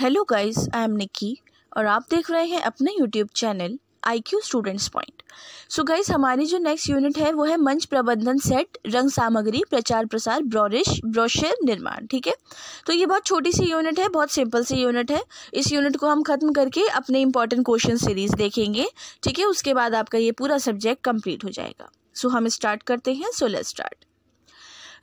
hello guys I am Nikki और आप देख रहे हैं अपने YouTube channel I Q students point so guys हमारी जो नेक्स्ट यूनिट है वो है मंच प्रबंधन सेट रंग सामग्री प्रचार प्रसार ब्रॉरिश ब्रोशर निर्माण ठीक है तो ये बहुत छोटी सी यूनिट है बहुत सिंपल सी यूनिट है इस यूनिट को हम खत्म करके अपने इंपॉर्टेंट क्वेश्चन सीरीज देखेंगे ठीक है उसके बाद आपका ये पूरा सब्जेक्ट कम्प्लीट हो जाएगा सो so, हम स्टार्ट करते हैं सो लेट्स स्टार्ट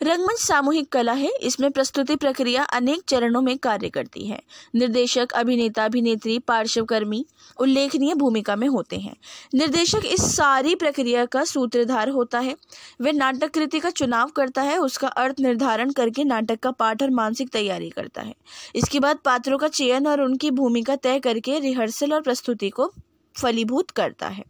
रंगमंच सामूहिक कला है इसमें प्रस्तुति प्रक्रिया अनेक चरणों में कार्य करती है निर्देशक अभिनेता अभिनेत्री पार्श्वकर्मी उल्लेखनीय भूमिका में होते हैं निर्देशक इस सारी प्रक्रिया का सूत्रधार होता है वह नाटक कृति का चुनाव करता है उसका अर्थ निर्धारण करके नाटक का पाठ और मानसिक तैयारी करता है इसके बाद पात्रों का चयन और उनकी भूमिका तय करके रिहर्सल और प्रस्तुति को फलीभूत करता है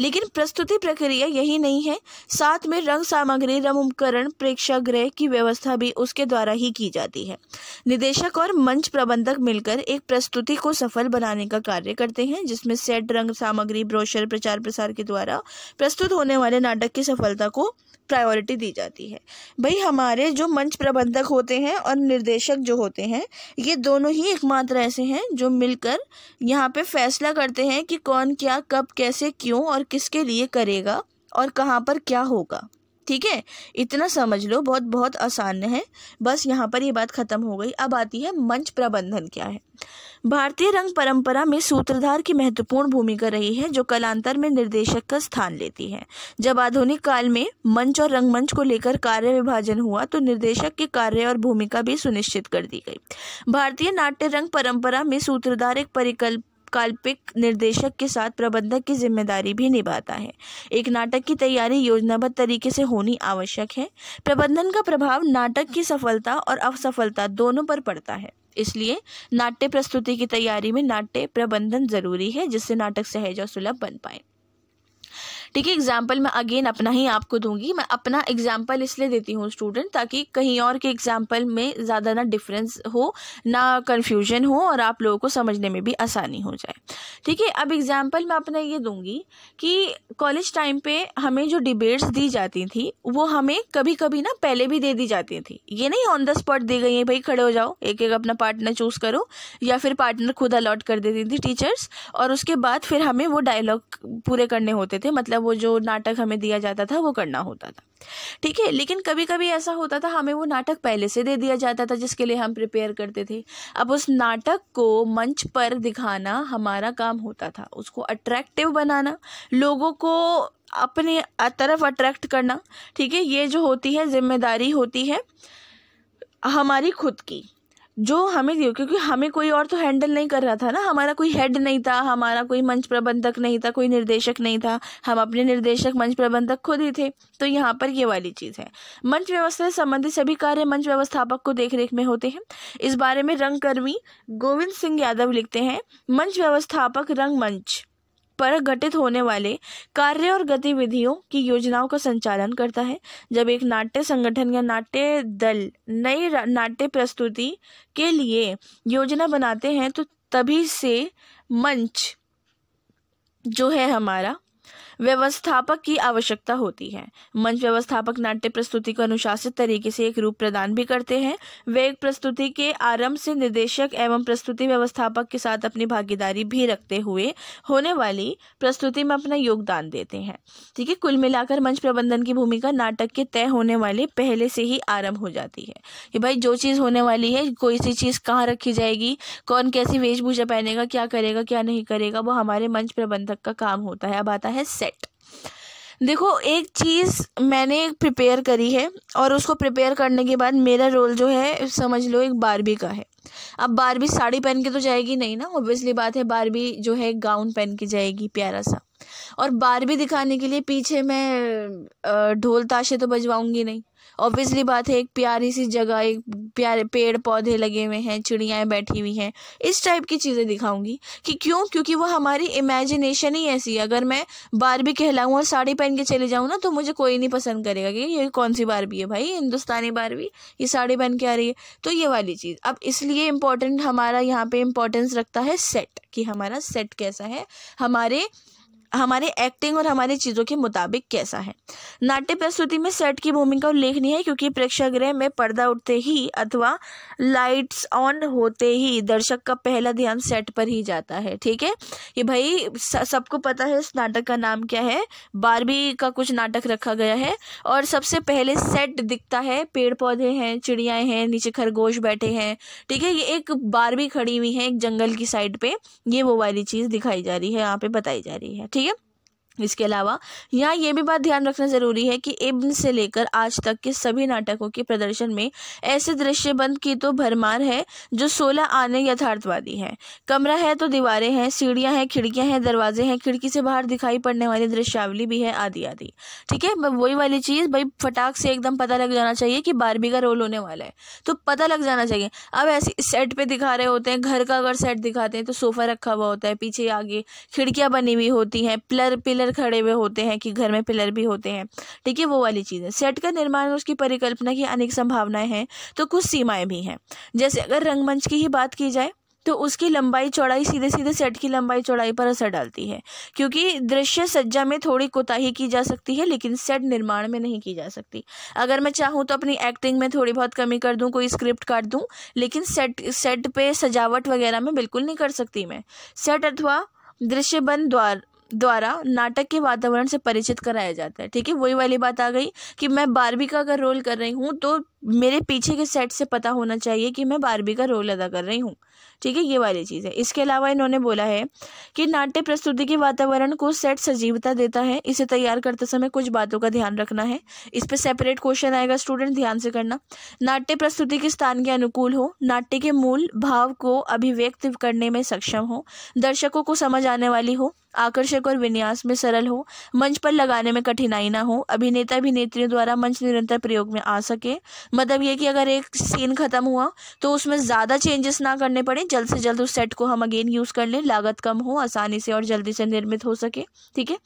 लेकिन प्रस्तुति प्रक्रिया यही नहीं है साथ में रंग सामग्री रंग उपकरण प्रेक्षागृह की व्यवस्था भी उसके द्वारा ही की जाती है निदेशक और मंच प्रबंधक मिलकर एक प्रस्तुति को सफल बनाने का कार्य करते हैं जिसमें सेट रंग सामग्री ब्रोशर प्रचार प्रसार के द्वारा प्रस्तुत होने वाले नाटक की सफलता को प्रायोरिटी दी जाती है भाई हमारे जो मंच प्रबंधक होते हैं और निर्देशक जो होते हैं ये दोनों ही एकमात्र ऐसे हैं जो मिलकर यहाँ पे फैसला करते हैं कि कौन क्या कब कैसे क्यों और किसके लिए करेगा और कहाँ पर क्या होगा ठीक है इतना समझ लो बहुत बहुत आसान है बस यहाँ पर ये बात खत्म हो गई अब आती है मंच प्रबंधन क्या है भारतीय रंग परंपरा में सूत्रधार की महत्वपूर्ण भूमिका रही है जो कलांतर में निर्देशक का स्थान लेती है जब आधुनिक काल में मंच और रंगमंच को लेकर कार्य विभाजन हुआ तो निर्देशक के कार्य और भूमिका भी सुनिश्चित कर दी गई भारतीय नाट्य रंग परंपरा में सूत्रधार एक परिकल्प काल्पिक निर्देशक के साथ प्रबंधक की जिम्मेदारी भी निभाता है एक नाटक की तैयारी योजनाबद्ध तरीके से होनी आवश्यक है प्रबंधन का प्रभाव नाटक की सफलता और असफलता दोनों पर पड़ता है इसलिए नाट्य प्रस्तुति की तैयारी में नाट्य प्रबंधन जरूरी है जिससे नाटक सहज और सुलभ बन पाए ठीक है एग्जाम्पल मैं अगेन अपना ही आपको दूंगी मैं अपना एग्जाम्पल इसलिए देती हूँ स्टूडेंट ताकि कहीं और के एग्जाम्पल में ज़्यादा ना डिफरेंस हो ना कन्फ्यूजन हो और आप लोगों को समझने में भी आसानी हो जाए ठीक है अब एग्ज़ाम्पल मैं अपना ये दूंगी कि कॉलेज टाइम पे हमें जो डिबेट्स दी जाती थी वो हमें कभी कभी ना पहले भी दे दी जाती थी ये नहीं ऑन द स्पॉट दी गई है भाई खड़े हो जाओ एक एक अपना पार्टनर चूज़ करो या फिर पार्टनर खुद अलॉट कर देती थी टीचर्स और उसके बाद फिर हमें वो डायलॉग पूरे करने होते थे मतलब वो जो नाटक हमें दिया जाता था वो करना होता था ठीक है लेकिन कभी कभी ऐसा होता था हमें वो नाटक पहले से दे दिया जाता था जिसके लिए हम प्रिपेयर करते थे अब उस नाटक को मंच पर दिखाना हमारा काम होता था उसको अट्रैक्टिव बनाना लोगों को अपने तरफ अट्रैक्ट करना ठीक है ये जो होती है जिम्मेदारी होती है हमारी खुद की जो हमें दियो क्योंकि हमें कोई और तो हैंडल नहीं कर रहा था ना हमारा कोई हेड नहीं था हमारा कोई मंच प्रबंधक नहीं था कोई निर्देशक नहीं था हम अपने निर्देशक मंच प्रबंधक खुद ही थे तो यहाँ पर ये वाली चीज़ है मंच व्यवस्था से संबंधित सभी कार्य मंच व्यवस्थापक को देख में होते हैं इस बारे में रंगकर्मी गोविंद सिंह यादव लिखते हैं मंच व्यवस्थापक रंग मंच पर घटित होने वाले कार्य और गतिविधियों की योजनाओं का संचालन करता है जब एक नाट्य संगठन या नाट्य दल नई नाट्य प्रस्तुति के लिए योजना बनाते हैं तो तभी से मंच जो है हमारा व्यवस्थापक की आवश्यकता होती है मंच व्यवस्थापक नाट्य प्रस्तुति को अनुशासित तरीके से एक रूप प्रदान भी करते हैं वे एक प्रस्तुति के आरंभ से निर्देशक एवं प्रस्तुति व्यवस्थापक के साथ अपनी भागीदारी भी रखते हुए होने वाली प्रस्तुति में अपना योगदान देते हैं ठीक है कुल मिलाकर मंच प्रबंधन की भूमिका नाटक के तय होने वाले पहले से ही आरंभ हो जाती है कि भाई जो चीज़ होने वाली है कोई सी चीज़ कहाँ रखी जाएगी कौन कैसी वेशभूषा पहनेगा क्या करेगा क्या नहीं करेगा वो हमारे मंच प्रबंधक का काम होता है अब आता है सेट देखो एक चीज़ मैंने प्रिपेयर करी है और उसको प्रिपेयर करने के बाद मेरा रोल जो है समझ लो एक बारबी का है अब बारबी साड़ी पहन के तो जाएगी नहीं ना ऑब्वियसली बात है बारबी जो है गाउन पहन के जाएगी प्यारा सा और बारबी दिखाने के लिए पीछे मैं ढोल ताशे तो बजवाऊंगी नहीं ऑब्वियसली बात है एक प्यारी सी जगह एक प्यारे पेड़ पौधे लगे हुए हैं चिड़ियाँ बैठी हुई हैं इस टाइप की चीज़ें दिखाऊंगी कि क्यों क्योंकि वो हमारी इमेजिनेशन ही ऐसी है अगर मैं बार भी कहलाऊँ और साड़ी पहन के चले जाऊँ ना तो मुझे कोई नहीं पसंद करेगा कि ये कौन सी भी है भाई हिंदुस्तानी भी ये साड़ी पहन के आ रही है तो ये वाली चीज़ अब इसलिए इम्पोर्टेंट हमारा यहाँ पे इम्पोर्टेंस रखता है सेट कि हमारा सेट कैसा है हमारे हमारे एक्टिंग और हमारी चीज़ों के मुताबिक कैसा है नाट्य प्रस्तुति में सेट की भूमिका उल्लेखनीय है क्योंकि प्रेक्षागृह में पर्दा उठते ही अथवा लाइट्स ऑन होते ही दर्शक का पहला ध्यान सेट पर ही जाता है ठीक है ये भाई सबको पता है इस नाटक का नाम क्या है बारबी का कुछ नाटक रखा गया है और सबसे पहले सेट दिखता है पेड़ पौधे हैं चिड़िया हैं नीचे खरगोश बैठे हैं ठीक है ये एक बारबी खड़ी हुई है एक जंगल की साइड पे ये वो वाली चीज़ दिखाई जा रही है यहाँ पे बताई जा रही है ठीक इसके अलावा यहाँ ये भी बात ध्यान रखना ज़रूरी है कि इब्न से लेकर आज तक के सभी नाटकों के प्रदर्शन में ऐसे दृश्य बंद की तो भरमार है जो सोलह आने यथार्थवादी हैं कमरा है तो दीवारें हैं सीढ़ियाँ हैं खिड़कियाँ हैं दरवाजे हैं खिड़की से बाहर दिखाई पड़ने वाली दृश्यावली भी है आदि आदि ठीक है वही वाली चीज़ भाई फटाक से एकदम पता लग जाना चाहिए कि बारहवीं का रोल होने वाला है तो पता लग जाना चाहिए अब ऐसे सेट पे दिखा रहे होते हैं घर का अगर सेट दिखाते हैं तो सोफ़ा रखा हुआ होता है पीछे आगे खिड़कियाँ बनी हुई होती हैं पिलर पिलर पिलर खड़े हुए होते हैं कि घर में पिलर भी होते हैं ठीक है वो वाली चीज़ें सेट का निर्माण और उसकी परिकल्पना की अनेक संभावनाएं हैं तो कुछ सीमाएं भी हैं जैसे अगर रंगमंच की ही बात की जाए तो उसकी लंबाई चौड़ाई सीधे सीधे सेट की लंबाई चौड़ाई पर असर डालती है क्योंकि दृश्य सज्जा में थोड़ी कोताही की जा सकती है लेकिन सेट निर्माण में नहीं की जा सकती अगर मैं चाहूँ तो अपनी एक्टिंग में थोड़ी बहुत कमी कर दूँ कोई स्क्रिप्ट काट दूँ लेकिन सेट सेट पे सजावट वगैरह में बिल्कुल नहीं कर सकती मैं सेट अथवा दृश्य बन द्वार द्वारा नाटक के वातावरण से परिचित कराया जाता है ठीक है वही वाली बात आ गई कि मैं बारबी का अगर रोल कर रही हूँ तो मेरे पीछे के सेट से पता होना चाहिए कि मैं बारबी का रोल अदा कर रही हूँ ठीक है ये वाली चीज़ है इसके अलावा इन्होंने बोला है कि नाट्य प्रस्तुति के वातावरण को सेट सजीवता देता है इसे तैयार करते समय कुछ बातों का ध्यान रखना है इस पर सेपरेट क्वेश्चन आएगा स्टूडेंट ध्यान से करना नाट्य प्रस्तुति के स्थान के अनुकूल हो नाट्य के मूल भाव को अभिव्यक्त करने में सक्षम हो दर्शकों को समझ आने वाली हो आकर्षक और विन्यास में सरल हो मंच पर लगाने में कठिनाई ना हो अभिनेता अभिनेत्रियों द्वारा मंच निरंतर प्रयोग में आ सके मतलब ये कि अगर एक सीन ख़त्म हुआ तो उसमें ज़्यादा चेंजेस ना करने पड़े जल्द से जल्द उस सेट को हम अगेन यूज़ कर लें लागत कम हो आसानी से और जल्दी से निर्मित हो सके ठीक है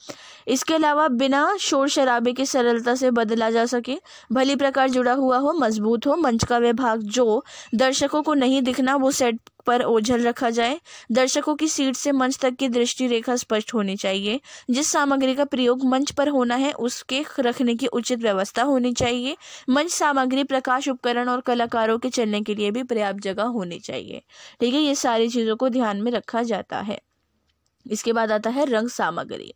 इसके अलावा बिना शोर शराबे की सरलता से बदला जा सके भली प्रकार जुड़ा हुआ हो मजबूत हो मंच का वह भाग जो दर्शकों को नहीं दिखना वो सेट पर ओझल रखा जाए दर्शकों की सीट से मंच तक की दृष्टि रेखा स्पष्ट होनी चाहिए जिस सामग्री का प्रयोग मंच पर होना है उसके रखने की उचित व्यवस्था होनी चाहिए मंच सामग्री प्रकाश उपकरण और कलाकारों के चलने के लिए भी पर्याप्त जगह होनी चाहिए ठीक है ये सारी चीज़ों को ध्यान में रखा जाता है इसके बाद आता है रंग सामग्री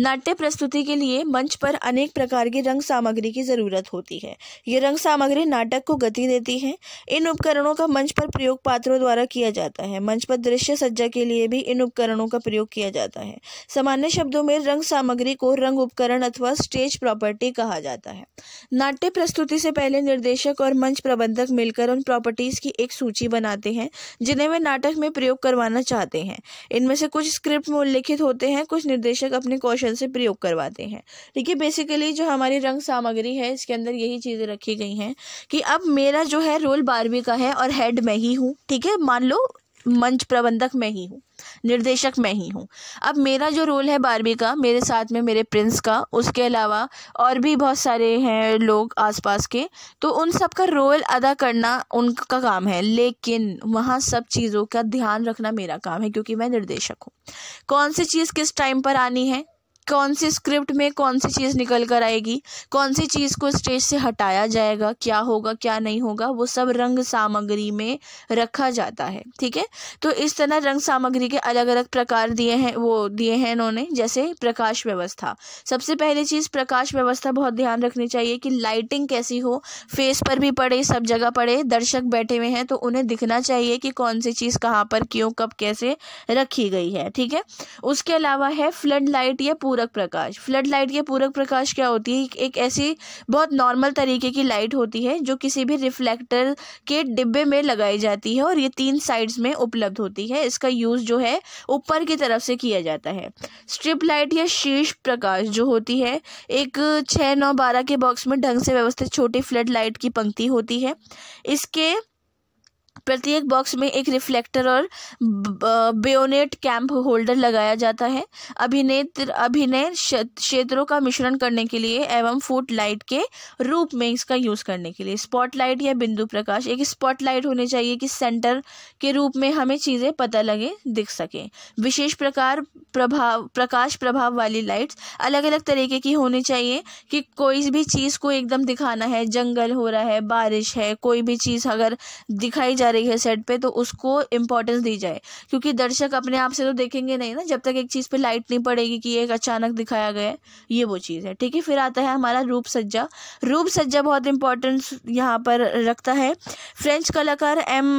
नाट्य प्रस्तुति के लिए मंच पर अनेक प्रकार की रंग सामग्री की ज़रूरत होती है ये रंग सामग्री नाटक को गति देती है इन उपकरणों का मंच पर प्रयोग पात्रों द्वारा किया जाता है मंच पर दृश्य सज्जा के लिए भी इन उपकरणों का प्रयोग किया जाता है सामान्य शब्दों में रंग सामग्री को रंग उपकरण अथवा स्टेज प्रॉपर्टी कहा जाता है नाट्य प्रस्तुति से पहले निर्देशक और मंच प्रबंधक मिलकर उन प्रॉपर्टीज़ की एक सूची बनाते हैं जिन्हें वे नाटक में प्रयोग करवाना चाहते हैं इनमें से कुछ स्क्रिप्ट उल्लेखित होते हैं कुछ निर्देशक अपने कौशल से प्रयोग करवाते हैं ठीक है बेसिकली जो हमारी रंग सामग्री है इसके अंदर यही चीज़ें रखी गई हैं कि अब मेरा जो है रोल बारहवीं का है और हेड मैं ही हूँ ठीक है मान लो मंच प्रबंधक मैं ही हूँ निर्देशक मैं ही हूँ अब मेरा जो रोल है बारहवीं का मेरे साथ में मेरे प्रिंस का उसके अलावा और भी बहुत सारे हैं लोग आसपास के तो उन सब का रोल अदा करना उनका काम है लेकिन वहाँ सब चीज़ों का ध्यान रखना मेरा काम है क्योंकि मैं निर्देशक हूँ कौन सी चीज़ किस टाइम पर आनी है कौन सी स्क्रिप्ट में कौन सी चीज़ निकल कर आएगी कौन सी चीज़ को स्टेज से हटाया जाएगा क्या होगा क्या नहीं होगा वो सब रंग सामग्री में रखा जाता है ठीक है तो इस तरह रंग सामग्री के अलग अलग प्रकार दिए हैं वो दिए हैं इन्होंने जैसे प्रकाश व्यवस्था सबसे पहली चीज़ प्रकाश व्यवस्था बहुत ध्यान रखनी चाहिए कि लाइटिंग कैसी हो फेस पर भी पड़े सब जगह पड़े दर्शक बैठे हुए हैं तो उन्हें दिखना चाहिए कि कौन सी चीज़ कहाँ पर क्यों कब कैसे रखी गई है ठीक है उसके अलावा है फ्लड लाइट या पूरक प्रकाश फ्लड लाइट के पूरक प्रकाश क्या होती है एक ऐसी बहुत नॉर्मल तरीके की लाइट होती है जो किसी भी रिफ्लेक्टर के डिब्बे में लगाई जाती है और ये तीन साइड्स में उपलब्ध होती है इसका यूज़ जो है ऊपर की तरफ से किया जाता है स्ट्रिप लाइट या शीर्ष प्रकाश जो होती है एक छः नौ बारह के बॉक्स में ढंग से व्यवस्थित छोटी फ्लड लाइट की पंक्ति होती है इसके प्रत्येक बॉक्स में एक रिफ्लेक्टर और बेयोनेट कैंप होल्डर लगाया जाता है अभिनेत्र अभिनय क्षेत्रों का मिश्रण करने के लिए एवं फूट लाइट के रूप में इसका यूज़ करने के लिए स्पॉटलाइट या बिंदु प्रकाश एक स्पॉटलाइट होने चाहिए कि सेंटर के रूप में हमें चीज़ें पता लगे दिख सके विशेष प्रकार प्रभाव प्रकाश प्रभाव वाली लाइट्स अलग अलग तरीके की होनी चाहिए कि कोई भी चीज़ को एकदम दिखाना है जंगल हो रहा है बारिश है कोई भी चीज़ अगर दिखाई जा रही है सेट पे तो उसको इम्पोर्टेंस दी जाए क्योंकि दर्शक अपने आप से तो देखेंगे नहीं ना जब तक एक चीज़ पे लाइट नहीं पड़ेगी कि एक अचानक दिखाया गया है ये वो चीज़ है ठीक है फिर आता है हमारा रूप सज्जा रूप सज्जा बहुत इंपॉर्टेंस यहाँ पर रखता है फ्रेंच कलाकार एम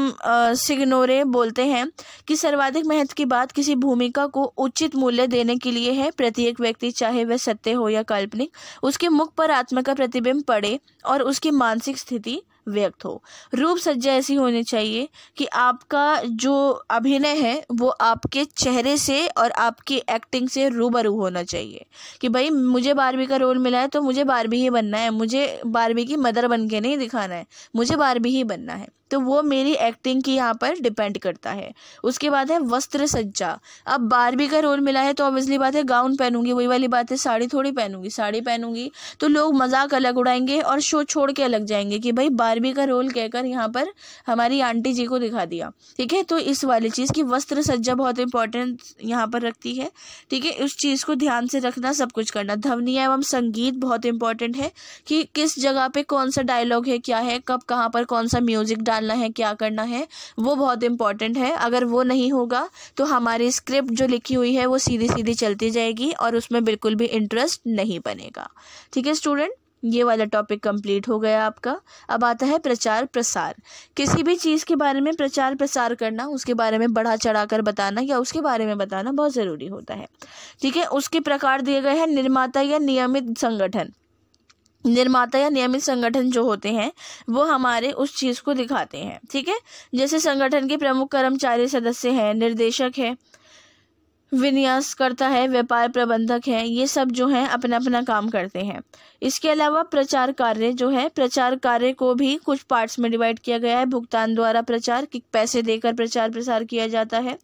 सिग्नोरे बोलते हैं कि सर्वाधिक महत्व की बात किसी भूमिका को उचित मूल्य देने के लिए है प्रत्येक व्यक्ति चाहे वह सत्य हो या काल्पनिक उसके मुख पर आत्मा का प्रतिबिंब पड़े और उसकी मानसिक स्थिति व्यक्त हो रूप सज्जा ऐसी होनी चाहिए कि आपका जो अभिनय है वो आपके चेहरे से और आपकी एक्टिंग से रूबरू होना चाहिए कि भाई मुझे बारहवीं का रोल मिला है तो मुझे बारहवीं ही बनना है मुझे बारहवीं की मदर बन के नहीं दिखाना है मुझे बारहवीं ही बनना है तो वो मेरी एक्टिंग की यहाँ पर डिपेंड करता है उसके बाद है वस्त्र सज्जा अब बारबी का रोल मिला है तो ऑब्वियसली बात है गाउन पहनूंगी वही वाली बात है साड़ी थोड़ी पहनूंगी साड़ी पहनूंगी तो लोग मजाक अलग उड़ाएंगे और शो छोड़ के अलग जाएंगे कि भाई बारबी का रोल कहकर यहाँ पर हमारी आंटी जी को दिखा दिया ठीक है तो इस वाली चीज़ की वस्त्र सज्जा बहुत इंपॉर्टेंट यहाँ पर रखती है ठीक है उस चीज़ को ध्यान से रखना सब कुछ करना ध्वनिया एवं संगीत बहुत इंपॉर्टेंट है कि किस जगह पे कौन सा डायलॉग है क्या है कब कहाँ पर कौन सा म्यूजिक डालना है क्या करना है वो बहुत इंपॉर्टेंट है अगर वो नहीं होगा तो हमारी स्क्रिप्ट जो लिखी हुई है वो सीधी सीधी चलती जाएगी और उसमें बिल्कुल भी इंटरेस्ट नहीं बनेगा ठीक है स्टूडेंट ये वाला टॉपिक कंप्लीट हो गया आपका अब आता है प्रचार प्रसार किसी भी चीज़ के बारे में प्रचार प्रसार करना उसके बारे में बढ़ा चढ़ा कर बताना या उसके बारे में बताना बहुत ज़रूरी होता है ठीक है उसके प्रकार दिए गए हैं निर्माता या नियमित संगठन निर्माता या नियमित संगठन जो होते हैं वो हमारे उस चीज़ को दिखाते हैं ठीक है जैसे संगठन के प्रमुख कर्मचारी सदस्य हैं निर्देशक है विन्यास करता है व्यापार प्रबंधक है ये सब जो है अपना अपना काम करते हैं इसके अलावा प्रचार कार्य जो है प्रचार कार्य को भी कुछ पार्ट्स में डिवाइड किया गया है भुगतान द्वारा प्रचार कि पैसे देकर प्रचार प्रसार किया जाता है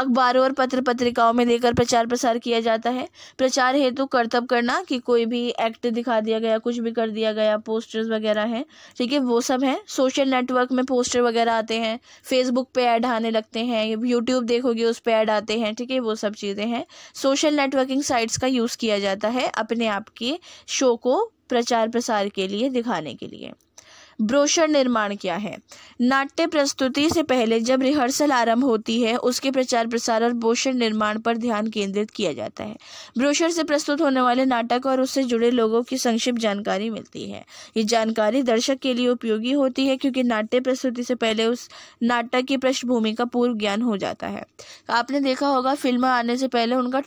अखबारों और पत्र पत्रिकाओं में देकर प्रचार प्रसार किया जाता है प्रचार हेतु कर्तव्य करना कि कोई भी एक्ट दिखा दिया गया कुछ भी कर दिया गया पोस्टर्स वगैरह हैं ठीक है वो सब हैं सोशल नेटवर्क में पोस्टर वगैरह आते हैं फेसबुक पे ऐड आने लगते हैं यूट्यूब देखोगे उस पर ऐड आते हैं ठीक है वो सब चीज़ें हैं सोशल नेटवर्किंग साइट्स का यूज़ किया जाता है अपने आप के शो को प्रचार प्रसार के लिए दिखाने के लिए ब्रोशर निर्माण किया है नाट्य प्रस्तुति से पहले जब रिहर्सल आरंभ होती है उसके प्रचार प्रसार और ब्रोशर निर्माण पर ध्यान केंद्रित किया जाता है ब्रोशर से प्रस्तुत होने वाले नाटक और उससे जुड़े लोगों की संक्षिप्त जानकारी मिलती है ये जानकारी दर्शक के लिए उपयोगी होती है क्योंकि नाट्य प्रस्तुति से पहले उस नाटक की पृष्ठभूमि का पूर्व ज्ञान हो जाता है आपने देखा होगा फिल्म आने से पहले उनका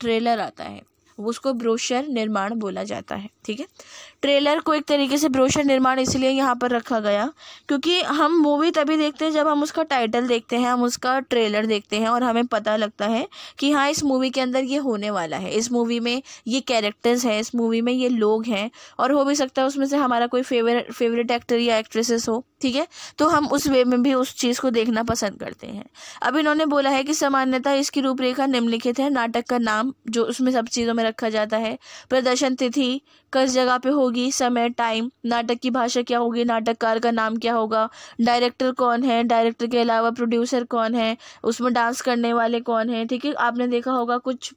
ट्रेलर आता है उसको ब्रोशर निर्माण बोला जाता है ठीक है ट्रेलर को एक तरीके से ब्रोशर निर्माण इसलिए यहाँ पर रखा गया क्योंकि हम मूवी तभी देखते हैं जब हम उसका टाइटल देखते हैं हम उसका ट्रेलर देखते हैं और हमें पता लगता है कि हाँ इस मूवी के अंदर ये होने वाला है इस मूवी में ये कैरेक्टर्स हैं इस मूवी में ये लोग हैं और हो भी सकता है उसमें से हमारा कोई फेवरेट फेवरेट एक्टर या एक्ट्रेसेस हो ठीक है तो हम उस वे में भी उस चीज़ को देखना पसंद करते हैं अब इन्होंने बोला है कि सामान्यतः इसकी रूपरेखा निम्नलिखित है नाटक का नाम जो उसमें सब चीज़ों में रखा जाता है प्रदर्शन तिथि किस जगह पे होगी समय टाइम नाटक की भाषा क्या होगी नाटककार का नाम क्या होगा डायरेक्टर कौन है डायरेक्टर के अलावा प्रोड्यूसर कौन है उसमें डांस करने वाले कौन है ठीक है आपने देखा होगा कुछ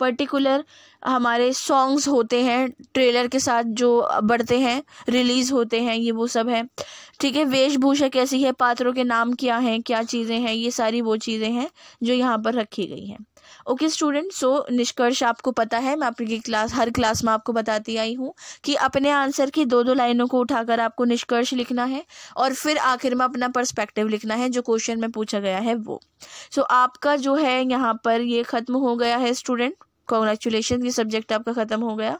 पर्टिकुलर हमारे सॉन्ग्स होते हैं ट्रेलर के साथ जो बढ़ते हैं रिलीज़ होते हैं ये वो सब है ठीक है वेशभूषा कैसी है पात्रों के नाम क्या हैं क्या चीज़ें हैं ये सारी वो चीज़ें हैं जो यहाँ पर रखी गई हैं ओके स्टूडेंट सो निष्कर्ष आपको पता है मैं आपकी क्लास हर क्लास में आपको बताती आई हूँ कि अपने आंसर की दो दो लाइनों को उठाकर आपको निष्कर्ष लिखना है और फिर आखिर में अपना पर्सपेक्टिव लिखना है जो क्वेश्चन में पूछा गया है वो सो so, आपका जो है यहाँ पर ये ख़त्म हो गया है स्टूडेंट कॉन्ग्रेचुलेशन ये सब्जेक्ट आपका ख़त्म हो गया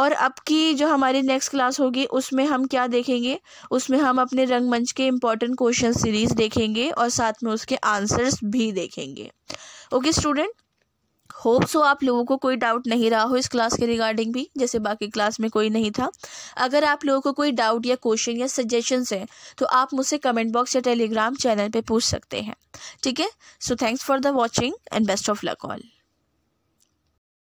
और अब की जो हमारी नेक्स्ट क्लास होगी उसमें हम क्या देखेंगे उसमें हम अपने रंगमंच के इम्पॉर्टेंट क्वेश्चन सीरीज़ देखेंगे और साथ में उसके आंसर्स भी देखेंगे ओके स्टूडेंट होप सो आप लोगों को कोई डाउट नहीं रहा हो इस क्लास के रिगार्डिंग भी जैसे बाकी क्लास में कोई नहीं था अगर आप लोगों को कोई डाउट या क्वेश्चन या सजेशंस हैं तो आप मुझसे कमेंट बॉक्स या टेलीग्राम चैनल पे पूछ सकते हैं ठीक है so thanks for the watching and best of luck all